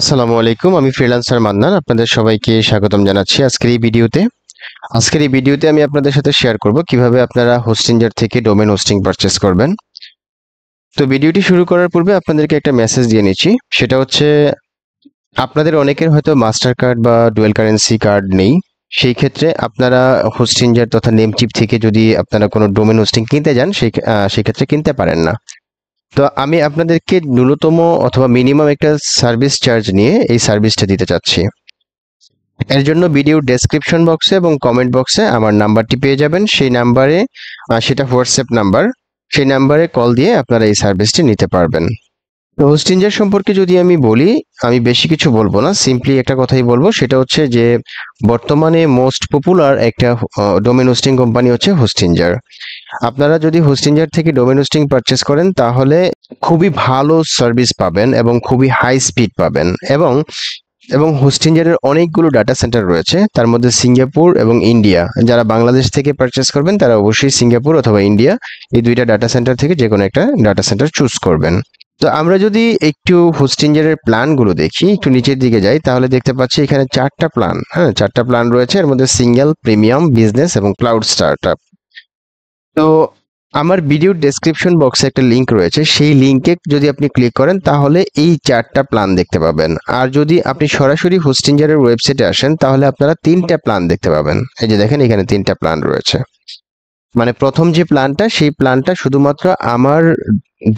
আসসালামু আলাইকুম আমি ফ্রিল্যান্সার মান্নান আপনাদের সবাইকে স্বাগতম জানাচ্ছি আজকের এই ভিডিওতে আজকের এই ভিডিওতে আমি আপনাদের সাথে শেয়ার করব কিভাবে আপনারা হোস্টিঞ্জার থেকে ডোমেন হোস্টিং পারচেস করবেন তো ভিডিওটি শুরু করার পূর্বে আপনাদেরকে একটা মেসেজ দিয়ে নিচ্ছি সেটা হচ্ছে আপনাদের অনেকের হয়তো মাস্টার কার্ড বা ডুয়েল কারেন্সি কার্ড নেই সেই ক্ষেত্রে আপনারা হোস্টিঞ্জার তথা নেমচিপ থেকে যদি আপনারা কোনো ডোমেন হোস্টিং কিনতে যান সেই সেক্ষেত্রে কিনতে পারেন না তো আমি আপনাদেরকে ন্যূনতম অথবা মিনিমাম একটা সার্ভিস চার্জ নিয়ে এই সার্ভিসটা দিতে চাচ্ছি এর জন্য ভিডিও ডেসক্রিপশন বক্সে এবং কমেন্ট বক্সে আমার নাম্বারটি পেয়ে যাবেন সেই নাম্বারে সেটা হোয়াটসঅ্যাপ নাম্বার সেই নাম্বারে কল দিয়ে আপনারা এই সার্ভিসটি নিতে পারবেন তো হোস্টিঞ্জার সম্পর্কে যদি আমি বলি আমি বেশি কিছু বলবো না সিম্পলি একটা কথাই বলবো সেটা হচ্ছে যে বর্তমানে মোস্ট পপুলার একটা ডোমেন হোস্টিং কোম্পানি হচ্ছে হোস্টিঞ্জার আপনারা যদি হোস্টিঞ্জার থেকে ডোমেন হোস্টিং পারচেস করেন তাহলে খুবই ভালো সার্ভিস পাবেন এবং খুবই হাই স্পিড পাবেন এবং এবং হোস্টিঞ্জারের অনেকগুলো ডাটা সেন্টার রয়েছে তার মধ্যে সিঙ্গাপুর এবং ইন্ডিয়া যারা বাংলাদেশ থেকে পারচেস করবেন তারা অবশ্যই সিঙ্গাপুর অথবা ইন্ডিয়া এই দুইটা ডাটা সেন্টার থেকে যে কোনো একটা ডাটা সেন্টার চুজ করবেন তো আমরা যদি একটু হোস্টিঞ্জারের প্ল্যানগুলো দেখি একটু নিচের দিকে যাই তাহলে দেখতে পাচ্ছি এখানে চারটা প্ল্যান হ্যাঁ চারটা প্ল্যান রয়েছে এর মধ্যে সিঙ্গেল প্রিমিয়াম বিজনেস এবং ক্লাউড স্টার্টআপ তো আমার ভিডিওর ডেসক্রিপশন বক্সে একটা লিঙ্ক রয়েছে সেই লিঙ্কে যদি আপনি ক্লিক করেন তাহলে এই চারটা প্ল্যান দেখতে পাবেন আর যদি আপনি সরাসরি হোস্টিঞ্জারের ওয়েবসাইটে আসেন তাহলে আপনারা তিনটা প্ল্যান দেখতে পাবেন এই যে দেখেন এখানে তিনটা প্ল্যান রয়েছে মানে প্রথম যে প্ল্যানটা সেই প্ল্যানটা শুধুমাত্র আমার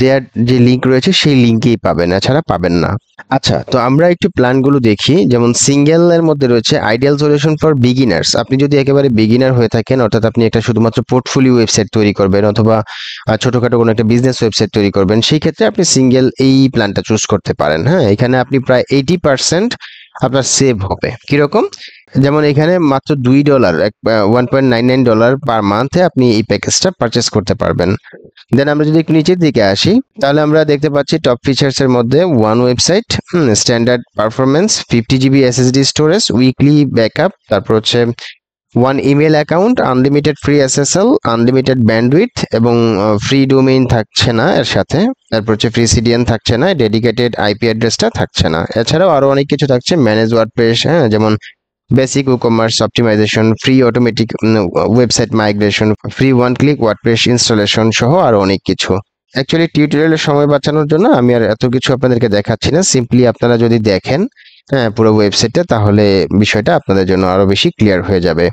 দেয়ার যে লিঙ্ক রয়েছে সেই লিঙ্কেই পাবেন এছাড়া পাবেন না আচ্ছা তো আমরা একটু প্ল্যানগুলো দেখি যেমন সিঙ্গেলের মধ্যে রয়েছে আইডিয়াল সলিউশন ফর বিগিনার্স আপনি যদি একেবারে বিগিনার হয়ে থাকেন অর্থাৎ আপনি একটা শুধুমাত্র পোর্টফোলিও ওয়েবসাইট তৈরি করবেন অথবা ছোটখাটো কোনো একটা বিজনেস ওয়েবসাইট তৈরি করবেন সেই ক্ষেত্রে আপনি সিঙ্গেল এই প্ল্যানটা চুজ করতে পারেন হ্যাঁ এখানে আপনি প্রায় এইটি পার্সেন্ট আপনার সেভ হবে কিরকম যেমন এখানে মাত্র দুই dollar one point nine nine dollar per মান্থে আপনি এই প্যাকেজটা পারচেস করতে পারবেন দেন আমরা যদি একটু নিচের দিকে আসি তাহলে আমরা দেখতে পাচ্ছি টপ ফিচার্সের মধ্যে one website standard performance fifty GB SSD storage weekly backup তারপর হচ্ছে one email account unlimited free SSL unlimited bandwidth এবং ফ্রি ডোমেইন থাকছে না এর সাথে তারপর হচ্ছে ফ্রি সিডিএন থাকছে না ডেডিকেটেড আইপি অ্যাড্রেসটা থাকছে না এছাড়াও আরও অনেক কিছু থাকছে ম্যানেজ ওয়ার্ডপ্রেস হ্যাঁ যেমন basic commerce optimization free automatic website migration free one click WordPress installation সহ আরও অনেক কিছু অ্যাকচুয়ালি টিউটোরিয়ালের সময় বাঁচানোর জন্য আমি আর এত কিছু আপনাদেরকে দেখাচ্ছি না সিম্পলি আপনারা যদি দেখেন হ্যাঁ পুরো ওয়েবসাইটে তাহলে বিষয়টা আপনাদের জন্য আরো বেশি ক্লিয়ার হয়ে যাবে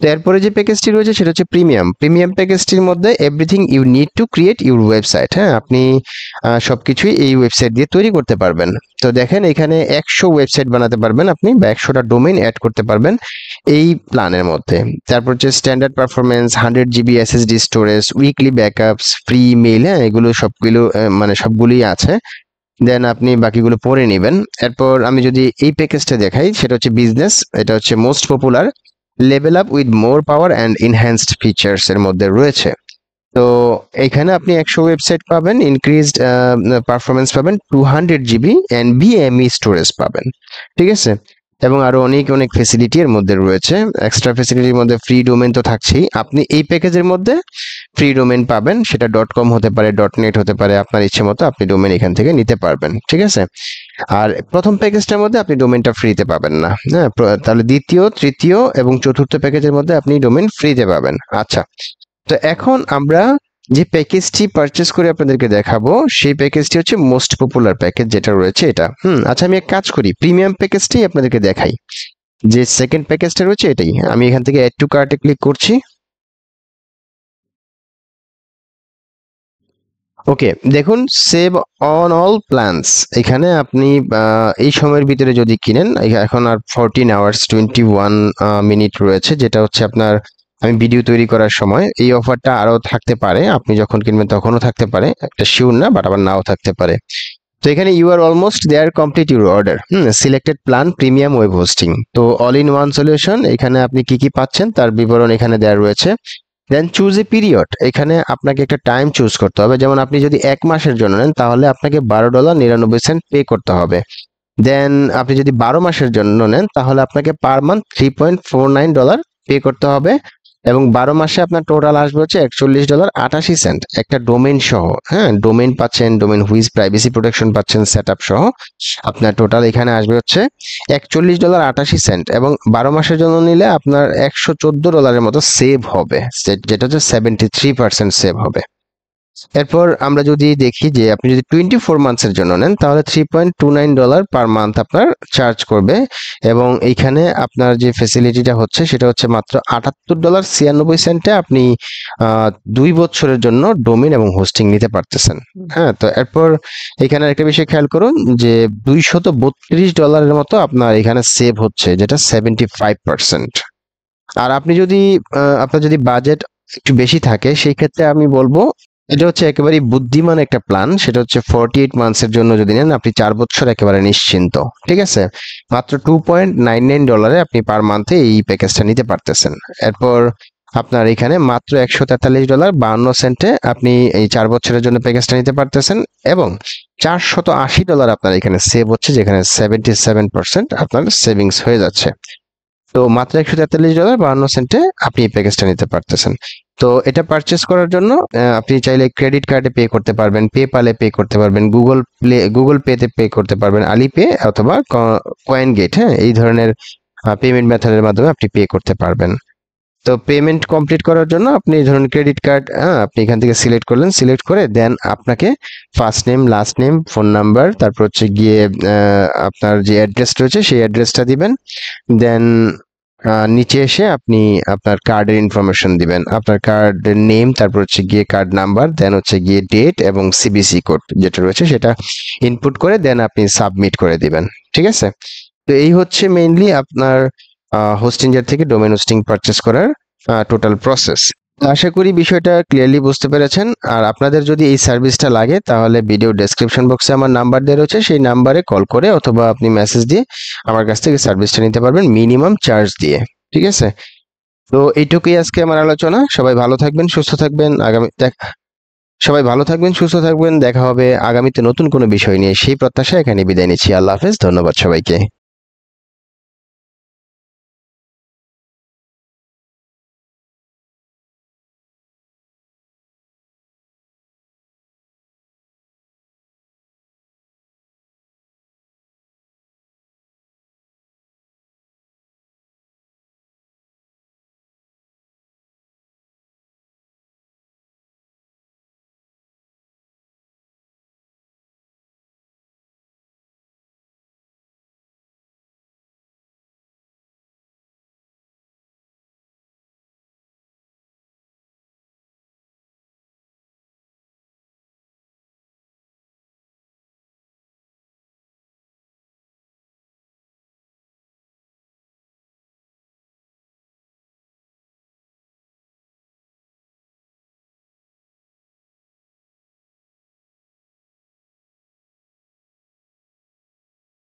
তো এরপরে যে প্যাকেজটি রয়েছে সেটা হচ্ছে প্রিমিয়াম প্রিমিয়াম প্যাকেজটির মধ্যে everything you need to create your website হ্যাঁ আপনি সব কিছুই এই ওয়েবসাইট দিয়ে তৈরি করতে পারবেন তো দেখেন এখানে একশো ওয়েবসাইট বানাতে পারবেন আপনি বা একশোটা ডোমেইন অ্যাড করতে পারবেন এই প্ল্যানের মধ্যে তারপর হচ্ছে standard performance hundred GB SSD storage weekly backups free mail হ্যাঁ এগুলো সবগুলো মানে সবগুলোই আছে দেন আপনি বাকিগুলো পরে নেবেন এরপর আমি যদি এই প্যাকেজটা দেখাই সেটা হচ্ছে বিজনেস এটা হচ্ছে most popular level up with more power and enhanced features এর মধ্যে রয়েছে তো এখানে আপনি একশো ওয়েবসাইট পাবেন ইনক্রিজড পারফরমেন্স পাবেন two hundred GB and NVMe storage পাবেন ঠিক আছে এবং আরও অনেক অনেক ফেসিলিটি এর মধ্যে রয়েছে এক্সট্রা ফেসিলিটির মধ্যে ফ্রি ডোমেন তো থাকছেই আপনি এই প্যাকেজের মধ্যে ফ্রি ডোমেন পাবেন সেটা ডট কম হতে পারে ডট নেট হতে পারে আপনার ইচ্ছে মতো আপনি ডোমেন এখান থেকে নিতে পারবেন ঠিক আছে আর প্রথম প্যাকেজটার মধ্যে আপনি ডোমেনটা ফ্রিতে পাবেন না হ্যাঁ তাহলে দ্বিতীয় তৃতীয় এবং চতুর্থ প্যাকেজের মধ্যে আপনি ডোমেন ফ্রিতে পাবেন আচ্ছা তো এখন আমরা যে প্যাকেজটি পারচেস করে আপনাদেরকে দেখাবো সেই প্যাকেজটি হচ্ছে মোস্ট পপুলার প্যাকেজ যেটা রয়েছে এটা হুম আচ্ছা আমি এক কাজ করি প্রিমিয়াম প্যাকেজটি আপনাদেরকে দেখাই যে সেকেন্ড প্যাকেজটা রয়েছে এটাই আমি এখান থেকে অ্যাড টু কার্টে ক্লিক করছি ওকে দেখুন সেভ অন অল প্ল্যানস এখানে আপনি এই সময়ের ভিতরে যদি কিনেন এখন আর fourteen hours twenty one minute রয়েছে যেটা হচ্ছে আপনার আমি ভিডিও তৈরি করার সময় এই অফারটা আরও থাকতে পারে আপনি যখন কিনবেন তখনও থাকতে পারে একটা শিওর না বাট আবার নাও থাকতে পারে তো এখানে you are almost there complete your order hmm selected plan premium web hosting তো অল ইন ওয়ান সলিউশন এখানে আপনি কি কি পাচ্ছেন তার বিবরণ এখানে দেওয়া রয়েছে দেন চুজ এ পিরিয়ড এখানে আপনাকে একটা টাইম চুজ করতে হবে যেমন আপনি যদি এক মাসের জন্য নেন তাহলে আপনাকে বারো ডলার নিরানব্বই সেন্ট পে করতে হবে দেন আপনি যদি বারো মাসের জন্য নেন তাহলে আপনাকে per month three point four nine dollar pay করতে হবে এবং বারো মাসে আপনার টোটাল আসবে হচ্ছে একচল্লিশ ডলার আটাশি সেন্ট একটা ডোমেন সহ হ্যাঁ ডোমেন পাচ্ছেন ডোমেন হুইজ প্রাইভেসি প্রোটেকশন পাচ্ছেন সেট সহ আপনার টোটাল এখানে আসবে হচ্ছে একচল্লিশ ডলার আটাশি সেন্ট এবং বারো মাসের জন্য নিলে আপনার একশো ডলারের মতো সেভ হবে যেটা হচ্ছে সেভেন্টি থ্রি পার্সেন্ট সেভ হবে এরপর আমরা যদি দেখি যে আপনি যদি টোয়েন্টি ফোর মান্থসের জন্য নেন তাহলে three point two nine dollar per month আপনার চার্জ করবে এবং এইখানে আপনার যে ফেসিলিটিটা হচ্ছে সেটা হচ্ছে মাত্র আটাত্তর ডলার ছিয়ানব্বই সেন্টে আপনি দুই বছরের জন্য ডোমিন এবং হোস্টিং নিতে পারতেছেন হ্যাঁ তো এরপর এখানে একটা বিষয় খেয়াল করুন যে দুইশত বত্রিশ ডলারের মতো আপনার এখানে সেভ হচ্ছে যেটা সেভেন্টি ফাইভ পার্সেন্ট আর আপনি যদি আপনার যদি বাজেট একটু বেশি থাকে সেই ক্ষেত্রে আমি বলবো এটা হচ্ছে একেবারে বুদ্ধিমান একটা প্ল্যান সেটা হচ্ছে ফর্টি এইট মান্থসের জন্য যদি নেন আপনি চার বছর একেবারে নিশ্চিন্ত ঠিক আছে মাত্র টু পয়েন্ট নাইন নাইন ডলারে আপনি পার মান্থে এই প্যাকেজটা নিতে পারতেছেন এরপর আপনার এখানে মাত্র একশো তেতাল্লিশ ডলার বাহান্ন সেন্টে আপনি এই চার বছরের জন্য প্যাকেজটা নিতে পারতেছেন এবং চারশত আশি ডলার আপনার এখানে সেভ হচ্ছে যেখানে সেভেন্টি সেভেন পার্সেন্ট আপনার সেভিংস হয়ে যাচ্ছে তো মাত্র একশো তেতাল্লিশ ডলার বাহান্ন সেন্টে আপনি এই প্যাকেজটা নিতে পারতেছেন তো এটা পারচেস হ্যাঁ, করার জন্য আপনি চাইলে ক্রেডিট কার্ডে পে করতে পারবেন পেপালে পে করতে পারবেন গুগল প্লে গুগল পেতে পে করতে পারবেন আলিপে অথবা কয়েন গেট হ্যাঁ এই ধরনের পেমেন্ট মেথডের মাধ্যমে আপনি পে করতে পারবেন তো পেমেন্ট কমপ্লিট করার জন্য আপনি ধরুন ক্রেডিট কার্ড আপনি এখান থেকে সিলেক্ট করলেন সিলেক্ট করে দেন আপনাকে first name last name phone number তারপর হচ্ছে গিয়ে আপনার যে অ্যাড্রেস রয়েছে সেই অ্যাড্রেসটা দিবেন দেন নিচে এসে আপনি আপনার কার্ডের ইনফরমেশন দিবেন আপনার কার্ডের নেম তারপর হচ্ছে গিয়ে কার্ড নাম্বার দেন হচ্ছে গিয়ে ডেট এবং সিবিসি কোড যেটা রয়েছে সেটা ইনপুট করে দেন আপনি সাবমিট করে দিবেন ঠিক আছে তো এই হচ্ছে মেইনলি আপনার হোস্টিং থেকে ডোমেন হোস্টিং পারচেস করার টোটাল প্রসেস আশা করি বিষয়টা ক্লিয়ারলি বুঝতে পেরেছেন আর আপনাদের যদি এই সার্ভিসটা লাগে তাহলে ভিডিও ডেসক্রিপশন বক্সে আমার নাম্বার দেওয়া রয়েছে সেই নাম্বারে কল করে অথবা আপনি মেসেজ দিয়ে আমার কাছ থেকে সার্ভিসটা নিতে পারবেন মিনিমাম চার্জ দিয়ে ঠিক আছে তো এইটুকুই আজকে আমার আলোচনা সবাই ভালো থাকবেন সুস্থ থাকবেন আগামী সবাই ভালো থাকবেন সুস্থ থাকবেন দেখা হবে আগামীতে নতুন কোনো বিষয় নিয়ে সেই প্রত্যাশা এখানে বিদায় নিচ্ছি আল্লাহ হাফেজ ধন্যবাদ সবাইকে